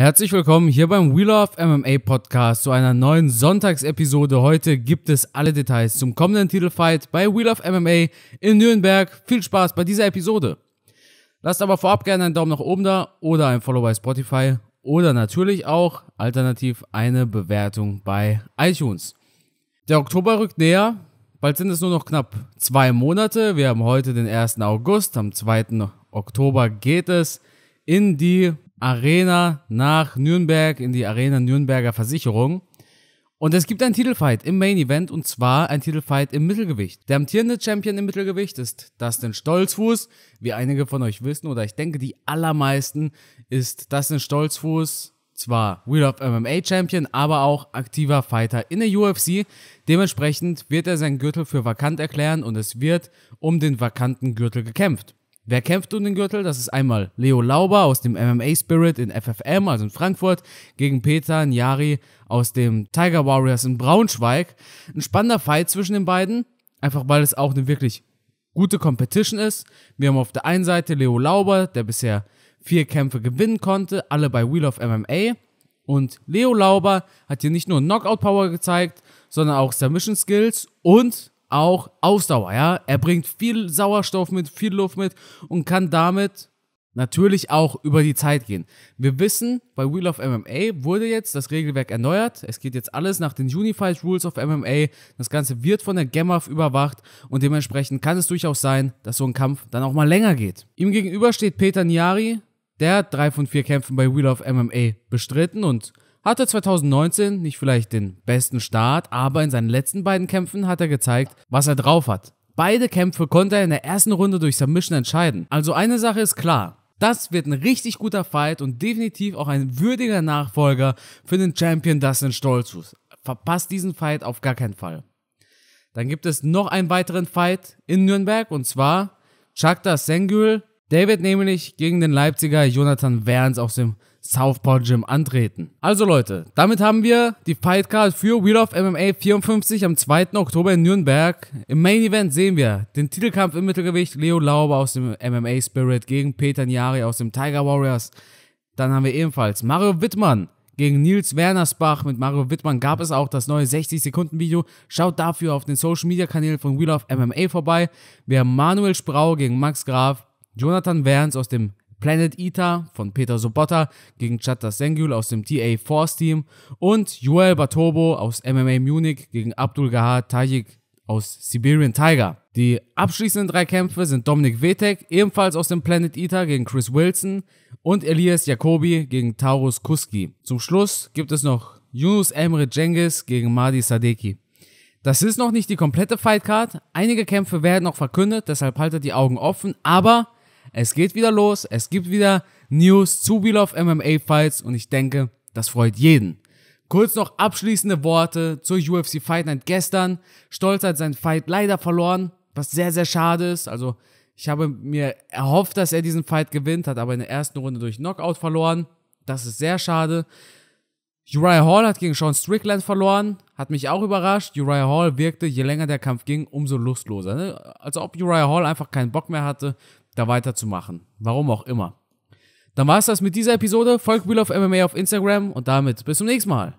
Herzlich willkommen hier beim Wheel of MMA Podcast zu einer neuen Sonntagsepisode. Heute gibt es alle Details zum kommenden Titelfight bei Wheel of MMA in Nürnberg. Viel Spaß bei dieser Episode. Lasst aber vorab gerne einen Daumen nach oben da oder ein Follow bei Spotify oder natürlich auch alternativ eine Bewertung bei iTunes. Der Oktober rückt näher. Bald sind es nur noch knapp zwei Monate. Wir haben heute den 1. August. Am 2. Oktober geht es in die Arena nach Nürnberg, in die Arena Nürnberger Versicherung. Und es gibt einen Titelfight im Main Event und zwar ein Titelfight im Mittelgewicht. Der amtierende Champion im Mittelgewicht ist Dustin Stolzfuß. Wie einige von euch wissen oder ich denke die allermeisten ist Dustin Stolzfuß zwar Wheel of MMA Champion, aber auch aktiver Fighter in der UFC. Dementsprechend wird er seinen Gürtel für vakant erklären und es wird um den vakanten Gürtel gekämpft. Wer kämpft um den Gürtel? Das ist einmal Leo Lauber aus dem MMA Spirit in FFM, also in Frankfurt, gegen Peter Njari aus dem Tiger Warriors in Braunschweig. Ein spannender Fight zwischen den beiden, einfach weil es auch eine wirklich gute Competition ist. Wir haben auf der einen Seite Leo Lauber, der bisher vier Kämpfe gewinnen konnte, alle bei Wheel of MMA. Und Leo Lauber hat hier nicht nur Knockout Power gezeigt, sondern auch Submission Skills und auch Ausdauer, ja. Er bringt viel Sauerstoff mit, viel Luft mit und kann damit natürlich auch über die Zeit gehen. Wir wissen, bei Wheel of MMA wurde jetzt das Regelwerk erneuert. Es geht jetzt alles nach den Unified Rules of MMA. Das Ganze wird von der GAMMAF überwacht und dementsprechend kann es durchaus sein, dass so ein Kampf dann auch mal länger geht. Ihm gegenüber steht Peter Niari. Der hat drei von vier Kämpfen bei Wheel of MMA bestritten und hatte 2019 nicht vielleicht den besten Start, aber in seinen letzten beiden Kämpfen hat er gezeigt, was er drauf hat. Beide Kämpfe konnte er in der ersten Runde durch Submission entscheiden. Also eine Sache ist klar, das wird ein richtig guter Fight und definitiv auch ein würdiger Nachfolger für den Champion Dustin Stolzus. Verpasst diesen Fight auf gar keinen Fall. Dann gibt es noch einen weiteren Fight in Nürnberg und zwar Shakhtar Sengül. David nämlich gegen den Leipziger Jonathan Werns aus dem Southpaw Gym antreten. Also Leute, damit haben wir die Fightcard für Wheel of MMA 54 am 2. Oktober in Nürnberg. Im Main Event sehen wir den Titelkampf im Mittelgewicht Leo Lauber aus dem MMA Spirit gegen Peter Njari aus dem Tiger Warriors. Dann haben wir ebenfalls Mario Wittmann gegen Nils Wernersbach. Mit Mario Wittmann gab es auch das neue 60-Sekunden-Video. Schaut dafür auf den Social-Media-Kanälen von Wheel of MMA vorbei. Wir haben Manuel Sprau gegen Max Graf, Jonathan Werns aus dem Planet Eater von Peter Sobotta gegen Chattas Sengül aus dem TA Force Team und Joel Batobo aus MMA Munich gegen Abdul Gahar Tajik aus Siberian Tiger. Die abschließenden drei Kämpfe sind Dominik Wetek, ebenfalls aus dem Planet Eater gegen Chris Wilson und Elias Jacobi gegen Taurus Kuski. Zum Schluss gibt es noch Yunus Emre Cengiz gegen Madi Sadeki. Das ist noch nicht die komplette Fightcard. Einige Kämpfe werden noch verkündet, deshalb haltet die Augen offen, aber es geht wieder los, es gibt wieder News zu Wheel of MMA Fights und ich denke, das freut jeden. Kurz noch abschließende Worte zur UFC Fight Night gestern. Stolz hat seinen Fight leider verloren, was sehr, sehr schade ist. Also ich habe mir erhofft, dass er diesen Fight gewinnt, hat aber in der ersten Runde durch Knockout verloren. Das ist sehr schade. Uriah Hall hat gegen Sean Strickland verloren, hat mich auch überrascht. Uriah Hall wirkte, je länger der Kampf ging, umso lustloser. Ne? Als ob Uriah Hall einfach keinen Bock mehr hatte, da weiterzumachen. Warum auch immer. Dann war es das mit dieser Episode. Folgt Wheel of MMA auf Instagram und damit bis zum nächsten Mal.